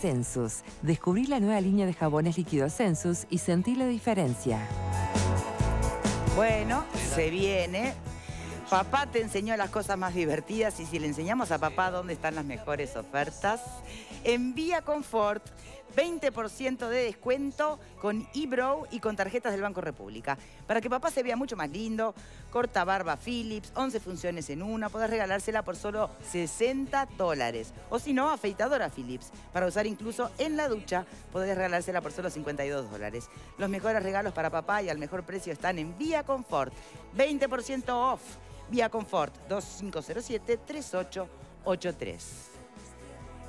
Census. Descubrí la nueva línea de jabones líquidos Census y sentí la diferencia. Bueno, se viene. Papá te enseñó las cosas más divertidas y si le enseñamos a papá dónde están las mejores ofertas, envía confort 20% de descuento con eBrow y con tarjetas del Banco República. Para que papá se vea mucho más lindo, corta barba Philips, 11 funciones en una, podés regalársela por solo 60 dólares. O si no, afeitadora Philips. Para usar incluso en la ducha, podés regalársela por solo 52 dólares. Los mejores regalos para papá y al mejor precio están en Vía Confort. 20% off. Vía Confort 2507 3883.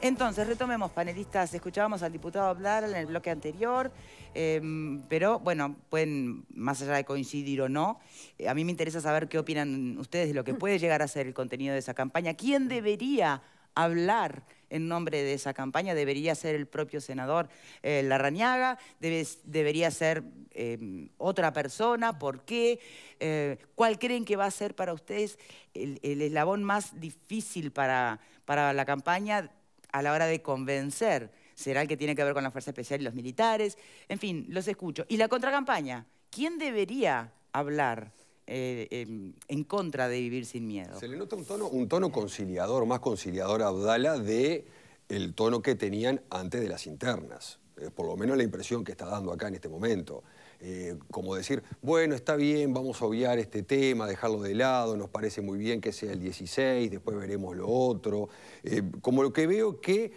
Entonces, retomemos, panelistas. Escuchábamos al diputado hablar en el bloque anterior, em, pero bueno, pueden, más allá de coincidir o no, eh, a mí me interesa saber qué opinan ustedes de lo que puede llegar a ser el contenido de esa campaña. ¿Quién debería hablar en nombre de esa campaña? ¿Debería ser el propio senador eh, Larrañaga? ¿Debería ser em, otra persona? ¿Por qué? Eh, ¿Cuál creen que va a ser para ustedes el, eslabón más difícil para, para la campaña? a la hora de convencer? ¿Será el que tiene que ver con la Fuerza Especial y los militares? En fin, los escucho. Y la contracampaña, ¿quién debería hablar eh, em, en contra de vivir sin miedo? Se le nota un tono, conciliador, más conciliador a Abdala de el tono que tenían antes de las internas. Eh, por lo menos la impresión que está dando acá en este momento. Eh, como decir, bueno, está bien, vamos a obviar este tema, dejarlo de lado, nos parece muy bien que sea el 16, después veremos lo otro. Eh, como lo que veo que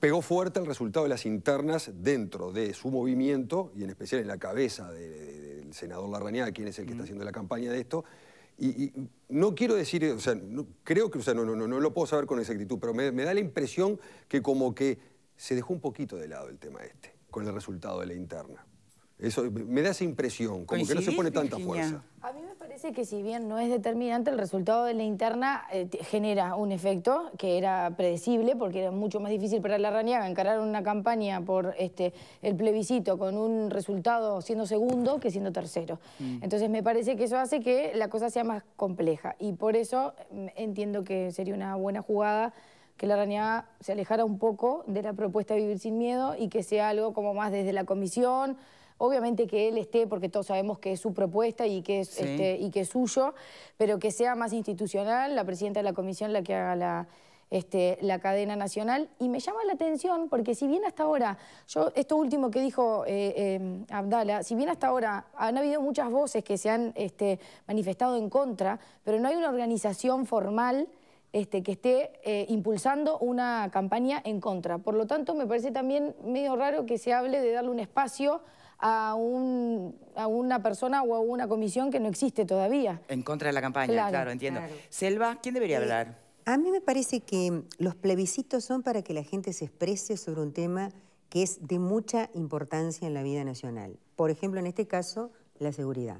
pegó fuerte el resultado de las internas dentro de su movimiento, y en especial en la cabeza del senador Larrañaga, quien es el que está haciendo la campaña de esto, y, no quiero decir, o sea, creo que, o sea, no, no, no, lo puedo saber con exactitud, pero me, da la impresión que como que se dejó un poquito de lado el tema este, con el resultado de la interna. Eso me da esa impresión, como que no se pone tanta fuerza. A mí me parece que si bien no es determinante, el resultado de la interna eh, genera un efecto que era predecible, porque era mucho más difícil para la Raniaga encarar una campaña por este, el plebiscito con un resultado siendo segundo que siendo tercero. Mm. Entonces me parece que eso hace que la cosa sea más compleja. Y por eso mm, entiendo que sería una buena jugada que la Raniaga se alejara un poco de la propuesta de Vivir Sin Miedo y que sea algo como más desde la comisión, obviamente que él esté, porque todos sabemos que es su propuesta y que es, este, y que es suyo, pero que sea más institucional, la presidenta de la comisión la que haga la... Este, la cadena nacional. Y me llama la atención porque si bien hasta ahora, yo esto último que dijo eh, em, Abdala, si bien hasta ahora han habido muchas voces que se han este, manifestado en contra, pero no hay una organización formal este, que esté eh, impulsando una campaña en contra. Por lo tanto, me parece también medio raro que se hable de darle un espacio a, una persona o a una comisión que no existe todavía. En contra de la campaña, claro, entiendo. Selva, ¿quién debería eh, hablar? A mí me parece que los plebiscitos son para que la gente se exprese sobre un tema que es de mucha importancia en la vida nacional. Por ejemplo, en este caso, la seguridad.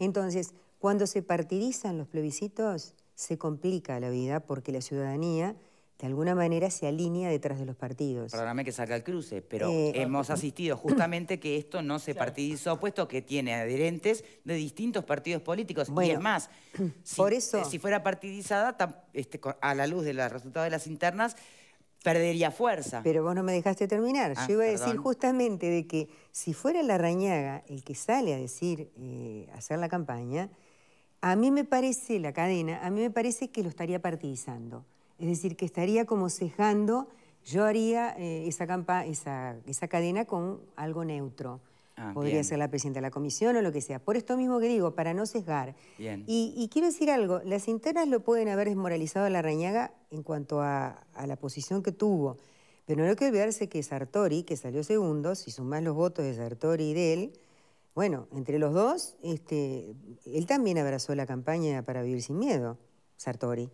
Entonces, cuando se partidizan los plebiscitos, se complica la vida porque la ciudadanía de alguna manera se alinea detrás de los partidos. Perdóname que salga el cruce, pero eh, ah, hemos asistido justamente que esto no se partidizó, puesto que tiene adherentes de distintos partidos políticos. y es más, si, por eso, si fuera partidizada, este, a la luz de los resultados de las internas, perdería fuerza. Pero vos no me dejaste terminar. Ah, Yo iba a decir justamente de que si fuera la rañaga el que sale a decir, eh, hacer la campaña, a mí me parece, la cadena, a mí me parece que lo estaría partidizando. Es decir, que estaría como cejando, yo haría eh, esa, esa, esa, cadena con algo neutro. Ah, Podría ser la presidenta de la comisión o lo que sea. Por esto mismo que digo, para no sesgar. Y, quiero decir algo, las internas lo pueden haber desmoralizado a la Rañaga en cuanto a, la posición que tuvo. Pero no hay que olvidarse que Sartori, que salió segundo, si sumás los votos de Sartori y de él, bueno, entre los dos, este, él también abrazó la campaña para vivir sin miedo, Sartori,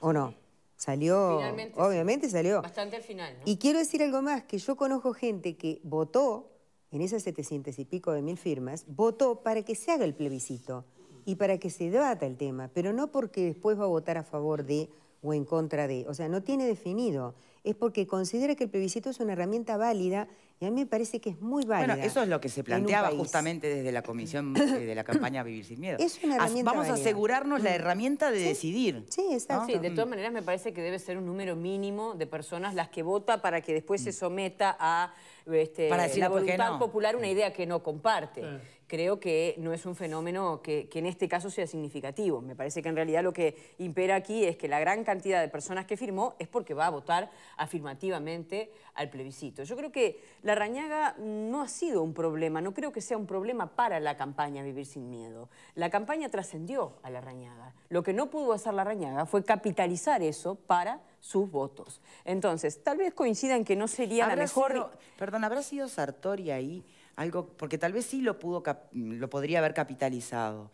¿o no? Salió, obviamente salió. Bastante al final, ¿no? Y quiero decir algo más, que yo conozco gente que votó, en esas 700 y pico de mil firmas, votó para que se haga el plebiscito y para que se debata el tema, pero no porque después va a votar a favor de o en contra de. O sea, no tiene definido. Es porque considera que el plebiscito es una herramienta válida y a mí me parece que es muy válida. Bueno, eso es lo que se planteaba justamente desde la comisión eh, de la campaña Vivir sin Miedo. Es una herramienta Vamos a asegurarnos la mm. herramienta de decidir. Sí, exacto. Sí, de todas mm. maneras me parece que debe ser un número mínimo de personas las que vota para que después se mm. someta a este, Para la voluntad popular una idea que no comparte. Creo que no es un fenómeno que, que, en este caso sea significativo. Me parece que en realidad lo que impera aquí es que la gran cantidad de personas que firmó es porque va a votar afirmativamente al plebiscito. Yo creo que la rañaga no ha sido un problema, no creo que sea un problema para la campaña Vivir sin Miedo. La campaña trascendió a la rañaga. Lo que no pudo hacer la rañaga fue capitalizar eso para sus votos. Entonces, tal vez coincidan que no sería mejor... perdón, ¿habrá sido Sartori ahí algo? Porque tal vez sí lo, pudo, lo podría haber capitalizado,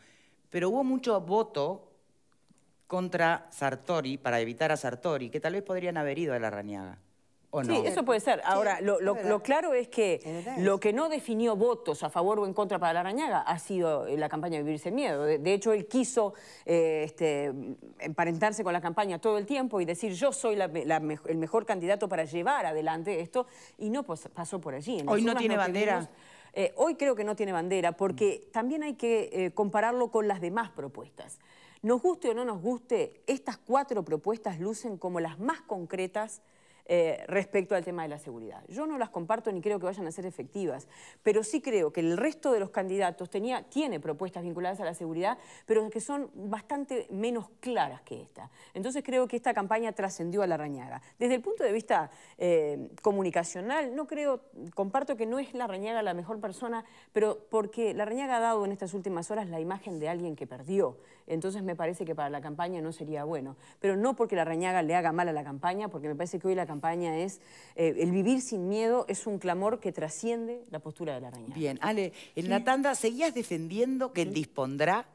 pero hubo mucho voto contra Sartori, para evitar a Sartori, que tal vez podrían haber ido a la Raniaga. Sí, eso puede ser. Ahora, lo, claro es que lo que no definió votos a favor o en contra para la arañaga ha sido eh, la campaña de Vivirse Miedo. De, hecho, él quiso eh, este, emparentarse con la campaña todo el tiempo y decir yo soy el mejor candidato para llevar adelante esto y no pues, pasó por allí. Hoy no tiene bandera. Eh, hoy creo que no tiene bandera porque también hay que compararlo con las demás propuestas. Nos guste o no nos guste, estas cuatro propuestas lucen como las más concretas eh, respecto al tema de la seguridad. Yo no las comparto ni creo que vayan a ser efectivas, pero sí creo que el resto de los candidatos tenía, tiene propuestas vinculadas a la seguridad, pero que son bastante menos claras que esta. Entonces creo que esta campaña trascendió a la rañaga. Desde el punto de vista eh, comunicacional, no creo, comparto que no es la rañaga la mejor persona, pero porque la reñaga ha dado en estas últimas horas la imagen de alguien que perdió entonces me parece que para la campaña no sería bueno. Pero no porque la Rañaga le haga mal a la campaña, porque me parece que hoy la campaña es, eh, el vivir sin miedo es un clamor que trasciende la postura de la arañaga. Bien, Ale, en la tanda seguías defendiendo que dispondrá,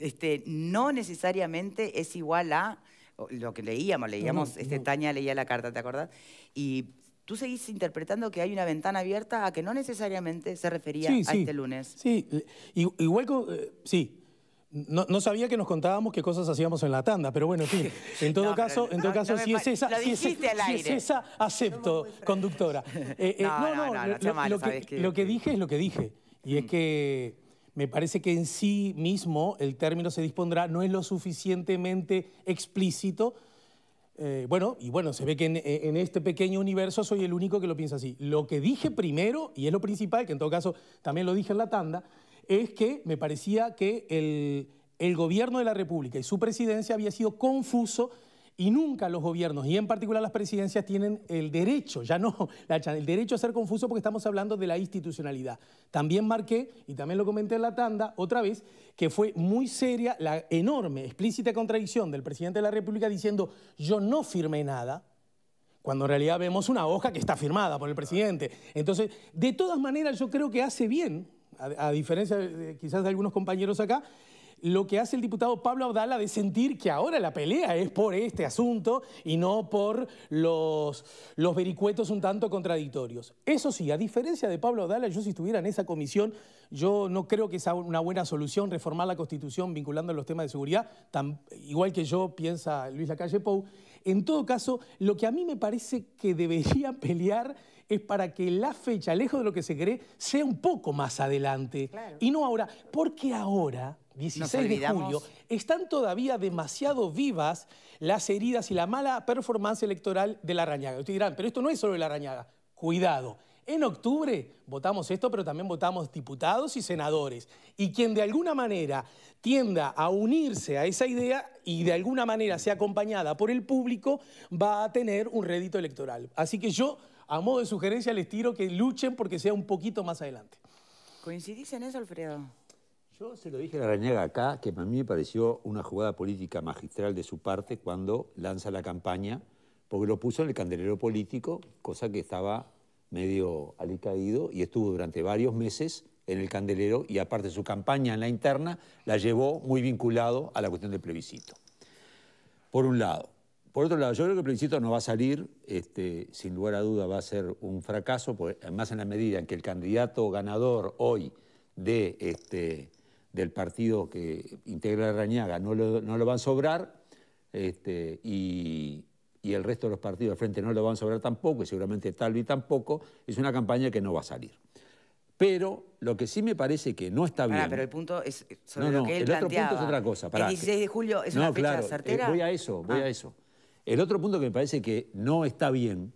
este, no necesariamente es igual a lo que leíamos, leíamos, este, Tania leía la carta, ¿te acordás? Y tú seguís interpretando que hay una ventana abierta a que no necesariamente se refería a este lunes. Sí, igual que... Eh, sí, no, sabía que nos contábamos qué cosas hacíamos en la tanda, pero bueno, en fin, en todo caso, en todo caso si, es esa, si, es, esa, acepto, conductora. Eh, no, no, lo, lo, que, lo, que, dije es lo que dije, y es que me parece que en sí mismo el término se dispondrá, no es lo suficientemente explícito, bueno, y bueno, se ve que en, en, este pequeño universo soy el único que lo piensa así. Lo que dije primero, y es lo principal, que en todo caso también lo dije en la tanda, es que me parecía que el, gobierno de la República y su presidencia había sido confuso y nunca los gobiernos, y en particular las presidencias, tienen el derecho, ya no, el derecho a ser confuso porque estamos hablando de la institucionalidad. También marqué, y también lo comenté en la tanda, otra vez, que fue muy seria la enorme, explícita contradicción del presidente de la República diciendo yo no firmé nada, cuando en realidad vemos una hoja que está firmada por el presidente. Entonces, de todas maneras, yo creo que hace bien a, diferencia quizás de algunos compañeros acá, lo que hace el diputado Pablo Abdala de sentir que ahora la pelea es por este asunto y no por los, vericuetos un tanto contradictorios. Eso sí, a diferencia de Pablo Abdala, yo si estuviera en esa comisión, yo no creo que sea una buena solución reformar la Constitución vinculando los temas de seguridad, igual que yo piensa Luis Lacalle Pou. En todo caso, lo que a mí me parece que debería pelear es para que la fecha, lejos de lo que se cree, sea un poco más adelante. Y no ahora, porque ahora, 16 de julio, están todavía demasiado vivas las heridas y la mala performance electoral de la arañaga. Estoy dirán, pero esto no es solo de la arañaga. Cuidado en octubre votamos esto, pero también votamos diputados y senadores. Y quien de alguna manera tienda a unirse a esa idea y de alguna manera sea acompañada por el público, va a tener un rédito electoral. Así que yo, a modo de sugerencia, les tiro que luchen porque sea un poquito más adelante. ¿Coincidís en eso, Alfredo? Yo se lo dije a la reñaga acá, que a mí me pareció una jugada política magistral de su parte cuando lanza la campaña, porque lo puso en el candelero político, cosa que estaba medio alicaído y estuvo durante varios meses en el candelero y aparte su campaña en la interna la llevó muy vinculado a la cuestión del plebiscito. Por un lado. Por otro lado, yo creo que el plebiscito no va a salir, este, sin lugar a duda va a ser un fracaso, pues además en la medida en que el candidato ganador hoy de, este, del partido que integra Rañaga no lo, no lo van a sobrar, este, y, y el resto de los partidos del frente no lo van a sobrar tampoco, y seguramente Talvi tampoco, es una campaña que no va a salir. Pero lo que sí me parece que no está bien... Ah, pero el punto es sobre lo que él el otro punto es otra cosa. el 16 de julio es una fecha eh, certera. voy a eso, voy a ah. eso. El otro punto que me parece que no está bien,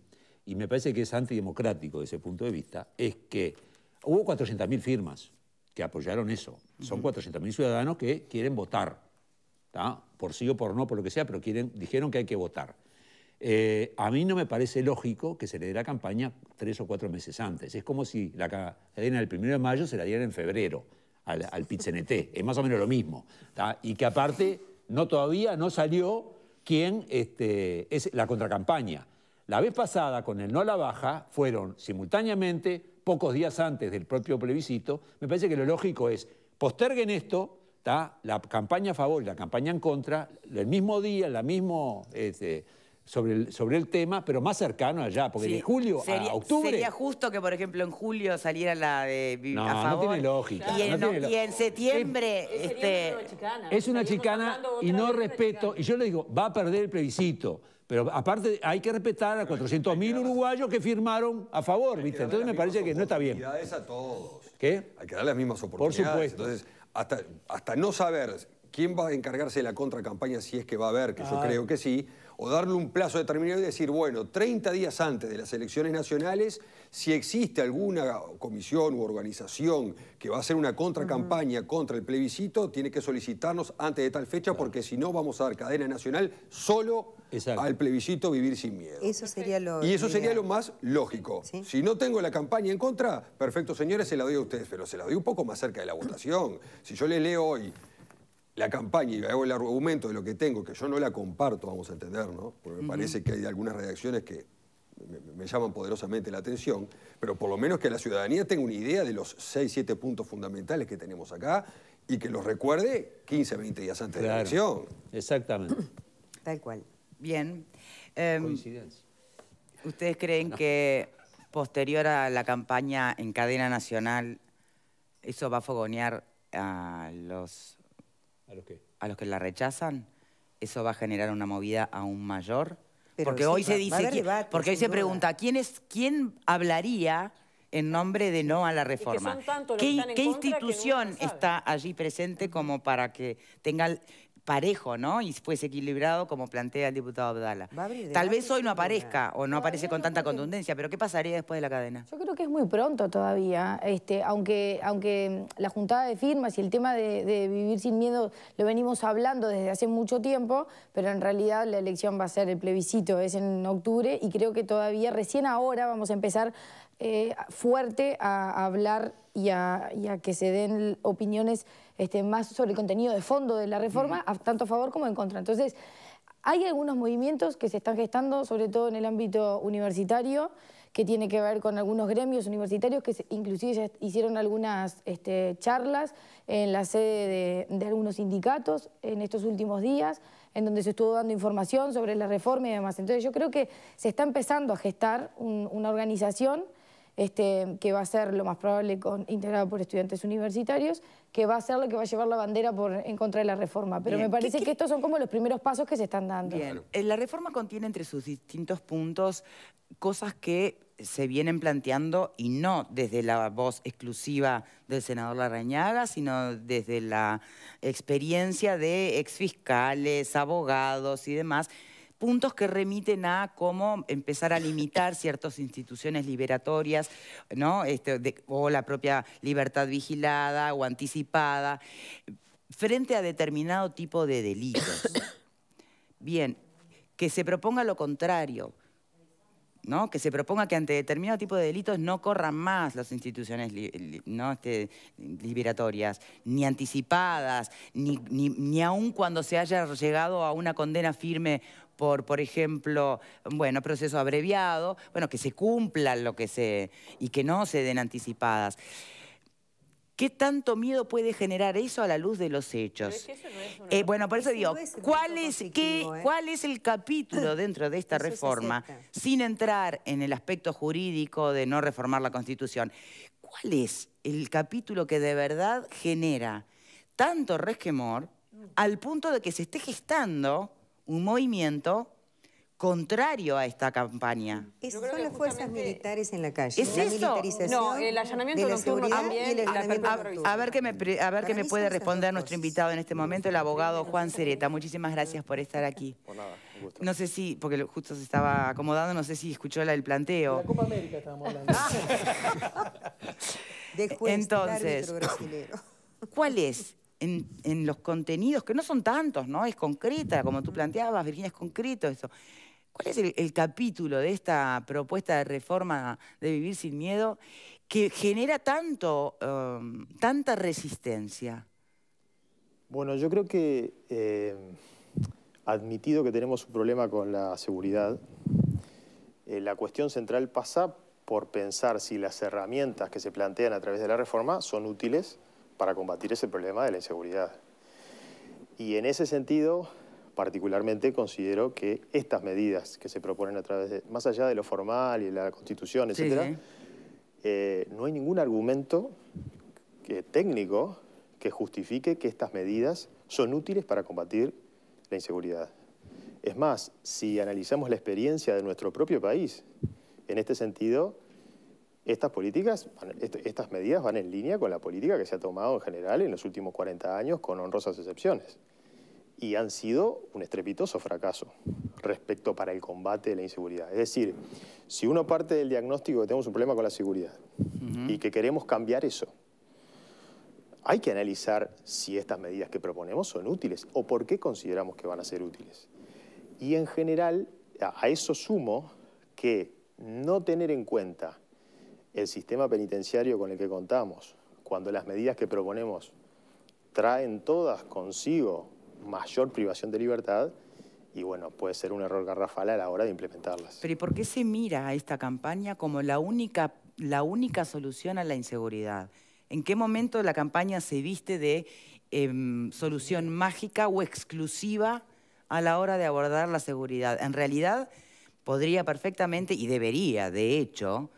y me parece que es antidemocrático desde ese punto de vista, es que hubo 400.000 firmas que apoyaron eso. Son 400.000 ciudadanos que quieren votar, por sí o por no, por lo que sea, pero quieren, dijeron que hay que votar. Eh, a mí no me parece lógico que se le dé la campaña tres o cuatro meses antes. Es como si la cadena del primero de mayo se la diera en febrero al, al Pizzeneté. Es más o menos lo mismo. Y que aparte no, todavía no salió quién este, es la contracampaña. La vez pasada, con el no a la baja, fueron simultáneamente, pocos días antes del propio plebiscito. Me parece que lo lógico es posterguen esto, la campaña a favor y la campaña en contra, el mismo día, la mismo este, sobre el, tema, pero más cercano allá, porque de julio a octubre... Sería justo que, por ejemplo, en julio saliera la de no, a favor. tiene lógica. Y, en, septiembre... Este, es una chicana y no respeto. Y yo le digo, va a perder el plebiscito. Pero aparte hay que respetar a 400.000 uruguayos que firmaron a favor, ¿viste? Entonces me parece que no está bien. a todos. ¿Qué? Hay que dar las mismas oportunidades. Por supuesto. Entonces, hasta, no saber quién va a encargarse de la contracampaña si es que va a haber, que yo ah. creo que sí, o darle un plazo determinado y decir, bueno, 30 días antes de las elecciones nacionales, si existe alguna comisión u organización que va a hacer una contracampaña contra el plebiscito, tiene que solicitarnos antes de tal fecha, porque si no vamos a dar cadena nacional solo al plebiscito Vivir sin Miedo. Eso sería lo Y eso sería lo más lógico. Si no tengo la campaña en contra, perfecto, señores, se la doy a ustedes, pero se la doy un poco más cerca de la votación. Si yo le leo hoy la campaña y hago el argumento de lo que tengo, que yo no la comparto, vamos a entender, ¿no? Porque me parece que hay algunas redacciones que me, llaman poderosamente la atención, pero por lo menos que la ciudadanía tenga una idea de los seis siete puntos fundamentales que tenemos acá y que los recuerde 15, 20 días antes de la elección. Exactamente. Tal cual. Bien. Em, Coincidencia. ¿Ustedes creen que posterior a la campaña en cadena nacional, eso va a fogonear a los ¿A los A que la rechazan. Eso va a generar una movida aún mayor. porque hoy se dice, porque hoy se pregunta quién es, quién hablaría en nombre de no a la reforma. ¿Qué, ¿qué institución está allí presente como para que tenga parejo, ¿no? Y fuese equilibrado como plantea el diputado Abdala. Tal vez hoy no aparezca o no aparece con tanta contundencia, pero ¿qué pasaría después de la cadena? Yo creo que es muy pronto todavía, este, aunque, aunque mm, la juntada de firmas y el tema de, de vivir sin miedo lo venimos hablando desde hace mucho tiempo, pero en realidad la elección va a ser el plebiscito, es en octubre y creo que todavía recién ahora vamos a empezar eh, fuerte a, hablar y a, que se den opiniones este, más sobre el contenido de fondo de la reforma, tanto a favor como en contra. Entonces, hay algunos movimientos que se están gestando, sobre todo en el ámbito universitario, que tiene que ver con algunos gremios universitarios que inclusive hicieron algunas este, charlas en la sede de, algunos sindicatos en estos últimos días, en donde se estuvo dando información sobre la reforma y demás. Entonces yo creo que se está empezando a gestar una organización este, que va a ser lo más probable con, integrado por estudiantes universitarios, que va a ser lo que va a llevar la bandera por, en contra de la reforma. Pero me parece que estos son como los primeros pasos que se están dando. Bien. Eh, la reforma contiene entre sus distintos puntos cosas que se vienen planteando y no desde la voz exclusiva del senador Larrañaga, sino desde la experiencia de exfiscales, abogados y demás puntos que remiten a cómo empezar a limitar ciertas instituciones liberatorias, ¿no? Este, o la propia libertad vigilada o anticipada, frente a determinado tipo de delitos. Bien, que se proponga lo contrario, ¿no? que se proponga que ante determinado tipo de delitos no corran más las instituciones ¿no? Este, liberatorias, ni anticipadas, ni, ni, ni aun cuando se haya llegado a una condena firme por, por ejemplo, bueno, proceso abreviado, bueno, que se cumplan lo que se... y que no se den anticipadas. ¿Qué tanto miedo puede generar eso a la luz de los hechos? Eh, bueno, por eso, digo, ¿cuál, es, ¿eh? ¿cuál es el capítulo dentro de esta reforma, sin entrar en el aspecto jurídico de no reformar la Constitución? ¿Cuál es el capítulo que de verdad genera tanto resquemor mm. al punto de que se esté gestando un movimiento contrario a esta campaña. Es, son las fuerzas militares en la calle. ¿Es eso? militarización no, el allanamiento de la nocturno también. Ah, a, ver qué me, a ver me puede responder nuestro invitado en este momento, el abogado Juan Cereta. Muchísimas gracias por estar aquí. Por nada, gusto. No sé si, porque justo se estaba acomodando, no sé si escuchó el planteo. De la Copa América estábamos hablando. Entonces, ¿cuál es en, los contenidos, que no son tantos, ¿no? Es concreta, como tú planteabas, Virginia, es concreto eso. ¿Cuál es el, capítulo de esta propuesta de reforma de Vivir sin Miedo que genera tanto, um, tanta resistencia? Bueno, yo creo que, eh, admitido que tenemos un problema con la seguridad, eh, la cuestión central pasa por pensar si las herramientas que se plantean a través de la reforma son útiles para combatir ese problema de la inseguridad. Y en ese sentido, particularmente considero que estas medidas que se proponen a través de, más allá de lo formal y la constitución, etcétera, eh, no hay ningún argumento técnico que justifique que estas medidas son útiles para combatir la inseguridad. Es más, si analizamos la experiencia de nuestro propio país, en este sentido, estas políticas, estas medidas van en línea con la política que se ha tomado en general en los últimos 40 años con honrosas excepciones. Y han sido un estrepitoso fracaso respecto para el combate de la inseguridad. Es decir, si uno parte del diagnóstico que tenemos un problema con la seguridad y que queremos cambiar eso, hay que analizar si estas medidas que proponemos son útiles o por qué consideramos que van a ser útiles. Y en general, a eso sumo que no tener en cuenta el sistema penitenciario con el que contamos, cuando las medidas que proponemos traen todas consigo mayor privación de libertad, y bueno, puede ser un error garrafal a la hora de implementarlas. Pero ¿y por qué se mira a esta campaña como la única, la única solución a la inseguridad? ¿En qué momento la campaña se viste de em, solución mágica o exclusiva a la hora de abordar la seguridad? En realidad, podría perfectamente, y debería, de hecho,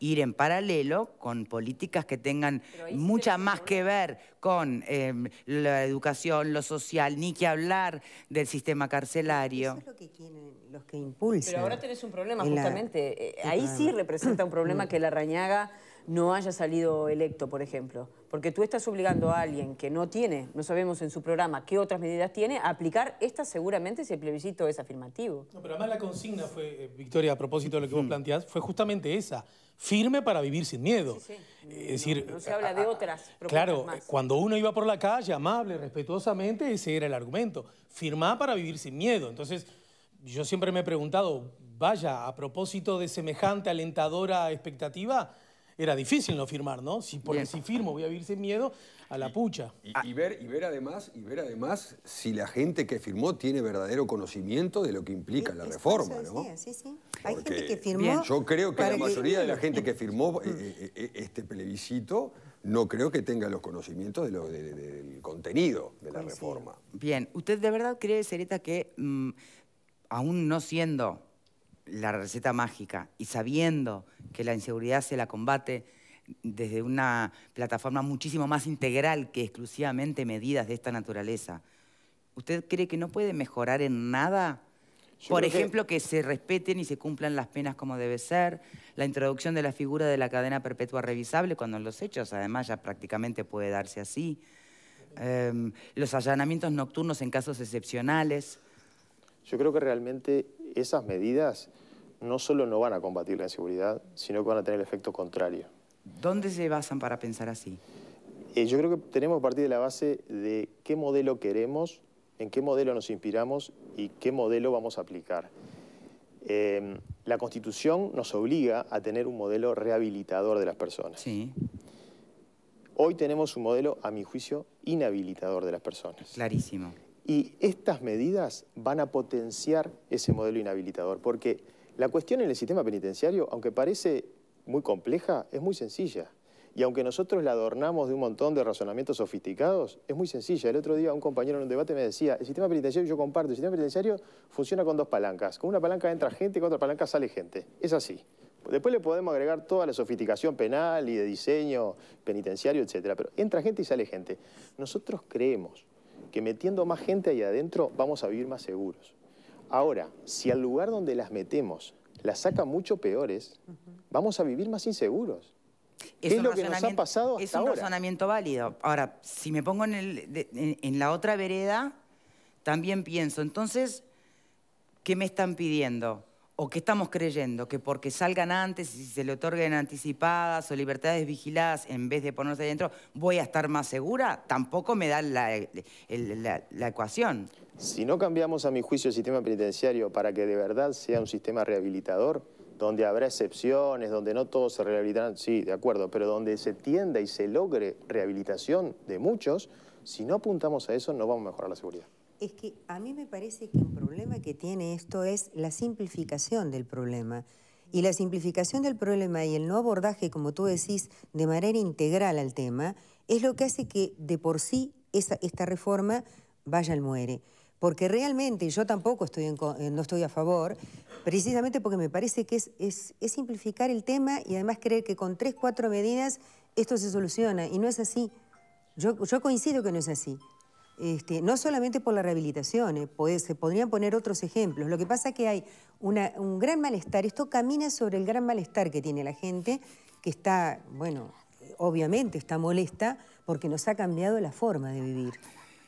ir en paralelo con políticas que tengan mucha más que ver con em, la educación, lo social, ni que hablar del sistema carcelario. Eso es lo que quieren los que impulsan. Pero ahora tenés un problema, justamente. Eh, ahí sí representa un problema que la rañaga no haya salido electo, por ejemplo. Porque tú estás obligando a alguien que no tiene, no sabemos en su programa qué otras medidas tiene, a aplicar estas seguramente si el plebiscito es afirmativo. No, pero además la consigna fue, eh, Victoria, a propósito de lo que vos planteás, fue justamente esa firme para vivir sin miedo. Es decir, no, se habla de otras. Claro, cuando uno iba por la calle, amable, respetuosamente, ese era el argumento. firma para vivir sin miedo. Entonces, yo siempre me he preguntado, vaya, a propósito de semejante alentadora expectativa, era difícil no firmar, ¿no? Si, porque si firmo voy a vivir sin miedo a la pucha. Y, ah. ver, y, ver, además, y ver además si la gente que firmó tiene verdadero conocimiento de lo que implica la reforma, ¿no? Sí, sí. Hay gente que firmó. Yo creo que la mayoría de la gente que firmó mm. eh, eh, eh, este plebiscito no creo que tenga los conocimientos de del contenido de la reforma. Bien, ¿usted de verdad cree, Sereta, que mm, aún no siendo la receta mágica y sabiendo que la inseguridad se la combate desde una plataforma muchísimo más integral que exclusivamente medidas de esta naturaleza, ¿usted cree que no puede mejorar en nada? Por ejemplo, que... se respeten y se cumplan las penas como debe ser, la introducción de la figura de la cadena perpetua revisable, cuando en los hechos además ya prácticamente puede darse así, em, los allanamientos nocturnos en casos excepcionales. Yo creo que realmente esas medidas no solo no van a combatir la inseguridad, sino que van a tener el efecto contrario. ¿Dónde se basan para pensar así? Eh, yo creo que tenemos que partir de la base de qué modelo queremos, en qué modelo nos inspiramos y qué modelo vamos a aplicar. Em, la Constitución nos obliga a tener un modelo rehabilitador de las personas. Sí. Hoy tenemos un modelo, a mi juicio, inhabilitador de las personas. Clarísimo. Y estas medidas van a potenciar ese modelo inhabilitador, porque la cuestión en el sistema penitenciario, aunque parece muy compleja, es muy sencilla. Y aunque nosotros la adornamos de un montón de razonamientos sofisticados, es muy sencilla. El otro día un compañero en un debate me decía, el sistema penitenciario, yo comparto, el sistema penitenciario funciona con dos palancas. Con una palanca entra gente y con otra palanca sale gente. Es así. Después le podemos agregar toda la sofisticación penal y de diseño penitenciario, etc. Pero entra gente y sale gente. Nosotros creemos que metiendo más gente ahí adentro vamos a vivir más seguros. Ahora, si al lugar donde las metemos las saca mucho peores, vamos a vivir más inseguros. Es, lo que nos ha pasado hasta Es un razonamiento válido. Ahora, si me pongo en la otra vereda, también pienso, entonces, ¿qué me están pidiendo? ¿O qué estamos creyendo? ¿Que porque salgan antes y se le otorguen anticipadas o libertades vigiladas en vez de ponerse adentro, voy a estar más segura? Tampoco me da la, ecuación. Si no cambiamos, a mi juicio, el sistema penitenciario para que de verdad sea un sistema rehabilitador, donde habrá excepciones, donde no todos se rehabilitarán, sí, de acuerdo, pero donde se tienda y se logre rehabilitación de muchos, si no apuntamos a eso, no vamos a mejorar la seguridad. Es que a mí me parece que el problema que tiene esto es la simplificación del problema. Y la simplificación del problema y el no abordaje, como tú decís, de manera integral al tema, es lo que hace que de por sí esa, esta reforma vaya al muere. Porque realmente yo tampoco estoy eh, no estoy a favor, precisamente porque me parece que es, es simplificar el tema y además creer que con tres, cuatro medidas esto se soluciona. Y no es así. Yo, coincido que no es así. Este, no solamente por la rehabilitación, eh, se podrían poner otros ejemplos. Lo que pasa es que hay un gran malestar, esto camina sobre el gran malestar que tiene la gente, que está, bueno, obviamente está molesta porque nos ha cambiado la forma de vivir.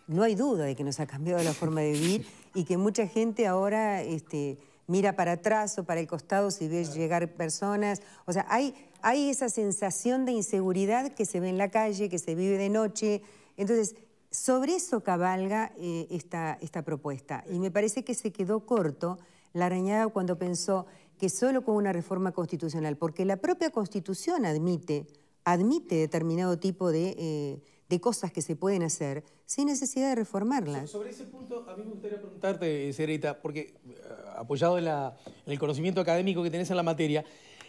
No hay duda de que nos ha cambiado la forma de vivir y que mucha gente ahora... Este, mira para atrás o para el costado si ves llegar personas. O sea, hay, hay esa sensación de inseguridad que se ve en la calle, que se vive de noche. Entonces, sobre eso cabalga eh, esta, esta propuesta. Y me parece que se quedó corto la arañada cuando pensó que solo con una reforma constitucional, porque la propia Constitución admite, admite determinado tipo de... Eh, de cosas que se pueden hacer sin necesidad de reformarlas. Sobre ese punto, a mí me gustaría preguntarte, Serita, porque eh, apoyado en, la, en el conocimiento académico que tenés en la materia,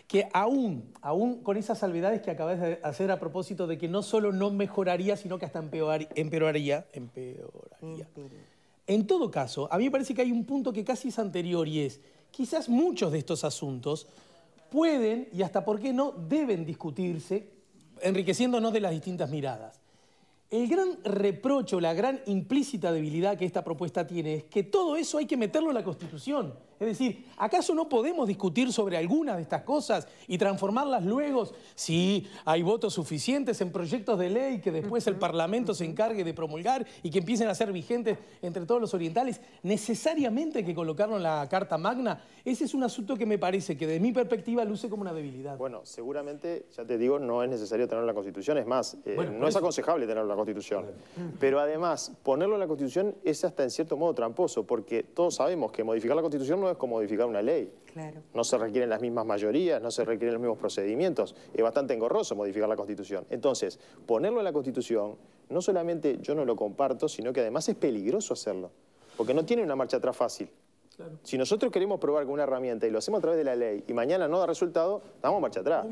que aún, aún con esas salvedades que acabas de hacer a propósito de que no solo no mejoraría, sino que hasta empeoraría, empeoraría. En todo caso, a mí me parece que hay un punto que casi es anterior y es, quizás muchos de estos asuntos pueden y hasta por qué no deben discutirse, enriqueciéndonos de las distintas miradas. El gran reprocho, la gran implícita debilidad que esta propuesta tiene es que todo eso hay que meterlo en la Constitución. Es decir, ¿acaso no podemos discutir sobre alguna de estas cosas y transformarlas luego si hay votos suficientes en proyectos de ley que después el Parlamento se encargue de promulgar y que empiecen a ser vigentes entre todos los orientales? Necesariamente hay que colocarlo en la Carta Magna. Ese es un asunto que me parece que de mi perspectiva luce como una debilidad. Bueno, seguramente, ya te digo, no es necesario tener la Constitución. Es más, eh, no es aconsejable tener la Constitución pero además, ponerlo en la Constitución es hasta en cierto modo tramposo, porque todos sabemos que modificar la Constitución no es como modificar una ley. No se requieren las mismas mayorías, no se requieren los mismos procedimientos. Es bastante engorroso modificar la Constitución. Entonces, ponerlo en la Constitución, no solamente yo no lo comparto, sino que además es peligroso hacerlo, porque no tiene una marcha atrás fácil. Si nosotros queremos probar con una herramienta y lo hacemos a través de la ley y mañana no da resultado, damos marcha atrás.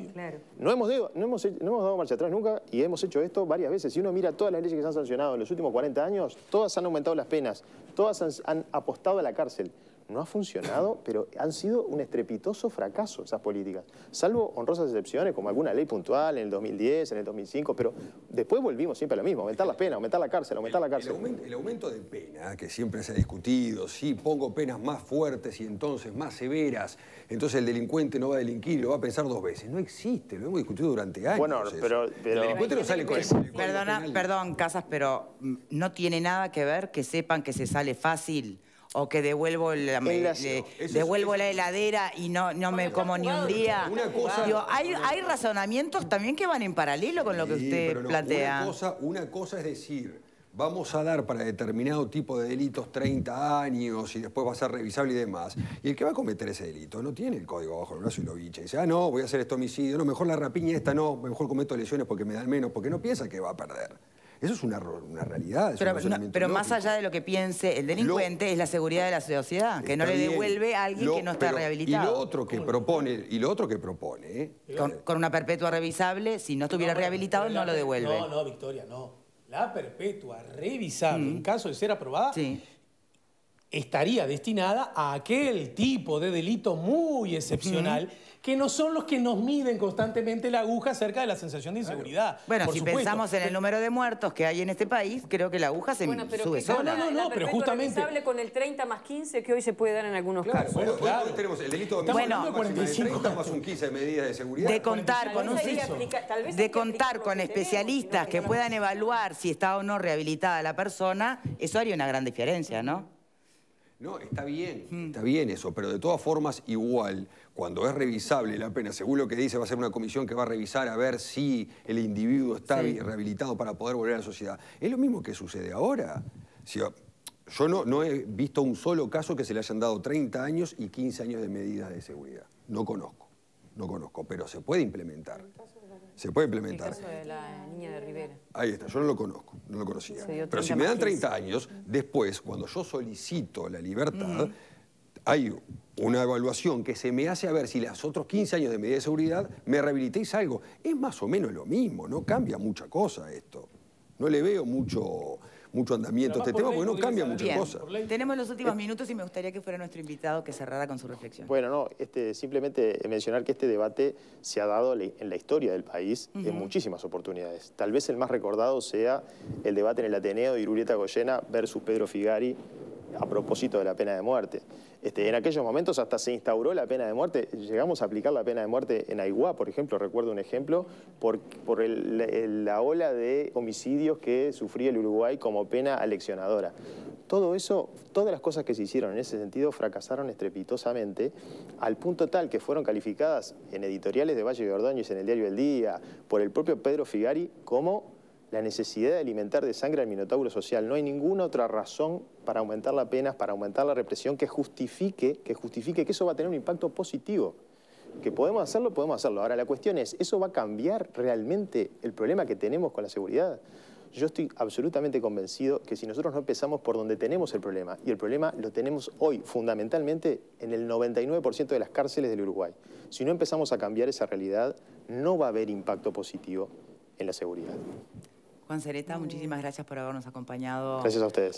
No, hemos, dado marcha atrás nunca y hemos hecho esto varias veces. Si uno mira todas las leyes que se han sancionado en los últimos 40 años, todas han aumentado las penas, todas han apostado a la cárcel no ha funcionado, pero han sido un estrepitoso fracaso esas políticas, salvo honrosas excepciones como alguna ley puntual en el 2010, en el 2005, pero después volvimos siempre a lo mismo, aumentar las penas, aumentar la cárcel, aumentar la cárcel. El, aumento, de pena, que siempre se ha discutido, si pongo penas más fuertes y entonces más severas, entonces el delincuente no va a delinquir, lo va a pensar dos veces, no existe, lo hemos discutido durante años. Bueno, pero, El delincuente no sale con eso. Perdona, perdón, Casas, pero mm, no tiene nada que ver que sepan que se sale fácil o que devuelvo la, devuelvo la heladera y no, no me como ni un día. hay, razonamientos también que van en paralelo con lo que usted plantea. Una cosa, es decir, vamos a dar para determinado tipo de delitos 30 años y después va a ser revisable y demás. Y el que va a cometer ese delito no tiene el código bajo el brazo y lo dice, ah, no, voy a hacer este homicidio, no, mejor la rapiña esta no, mejor cometo lesiones porque me dan menos, porque no piensa que va a perder. Eso es error una realidad. pero, más allá de lo que piense el delincuente, es la seguridad de la sociedad, que no le devuelve a alguien que no está rehabilitado. Y lo otro que propone, y lo otro que propone. ¿eh? Con, una perpetua revisable, si no estuviera rehabilitado, no lo devuelve. No, no, Victoria, no. La perpetua revisable, mm. en caso de ser aprobada, estaría destinada a aquel tipo de delito muy excepcional que no son los que nos miden constantemente la aguja acerca de la sensación de inseguridad. Bueno, si pensamos en el número de muertos que hay en este país, creo que la aguja se sube No, no, no, pero justamente... con el 30 más 15 que hoy se puede dar en algunos casos. Bueno, claro. tenemos el delito de bueno, 45. más un 15 de medidas de seguridad. De contar con un... de contar con especialistas que puedan evaluar si está o no rehabilitada la persona, eso haría una gran diferencia, ¿no? No, está bien, mm. está bien eso, pero de todas formas igual, cuando es revisable la pena, según lo que dice, va a ser una comisión que va a revisar a ver si el individuo está rehabilitado para poder volver a la sociedad. Es lo mismo que sucede ahora. yo no, no he visto un solo caso que se le hayan dado 30 años y 15 años de medidas de seguridad. No conozco, no conozco, pero se puede implementar. Se puede implementar. El de la niña de Rivera. Ahí está, yo no lo conozco, no lo conocía. Pero si me dan 30 años, después, cuando yo solicito la libertad, mm. hay una evaluación que se me hace a ver si los otros 15 años de medida de seguridad me rehabilitéis algo. Es más o menos lo mismo, no cambia mucha cosa esto. No le veo mucho mucho andamiento este tema, porque no cambia muchas cosas. Tenemos los últimos minutos y me gustaría que fuera nuestro invitado que cerrara con su reflexión. Bueno, no, este, simplemente mencionar que este debate se ha dado en la historia del país en muchísimas oportunidades. Tal vez el más recordado sea el debate en el Ateneo de Julieta Goyena versus Pedro Figari a propósito de la pena de muerte. Este, en aquellos momentos hasta se instauró la pena de muerte, llegamos a aplicar la pena de muerte en Aiguá, por ejemplo, recuerdo un ejemplo, por, la ola de homicidios que sufría el Uruguay como pena aleccionadora. Todo eso, todas las cosas que se hicieron en ese sentido fracasaron estrepitosamente, al punto tal que fueron calificadas en editoriales de Valle de y en el diario El Día, por el propio Pedro Figari como la necesidad de alimentar de sangre al minotauro social. No hay ninguna otra razón para aumentar la pena, para aumentar la represión, que justifique, que justifique que eso va a tener un impacto positivo. Que podemos hacerlo, podemos hacerlo. Ahora, la cuestión es, ¿eso va a cambiar realmente el problema que tenemos con la seguridad? Yo estoy absolutamente convencido que si nosotros no empezamos por donde tenemos el problema, y el problema lo tenemos hoy fundamentalmente en el 99% de las cárceles del Uruguay, si no empezamos a cambiar esa realidad, no va a haber impacto positivo en la seguridad. Juan Cereta, muchísimas gracias por habernos acompañado.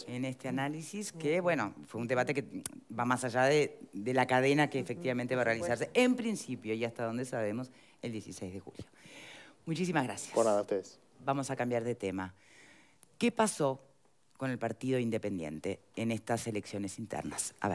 En este análisis, que bueno, fue un debate que va más allá de, la cadena que efectivamente va a realizarse en principio y hasta donde sabemos el 16 de julio. Muchísimas gracias. Por nada, ustedes. Vamos a cambiar de tema. ¿Qué pasó con el Partido Independiente en estas elecciones internas? A ver.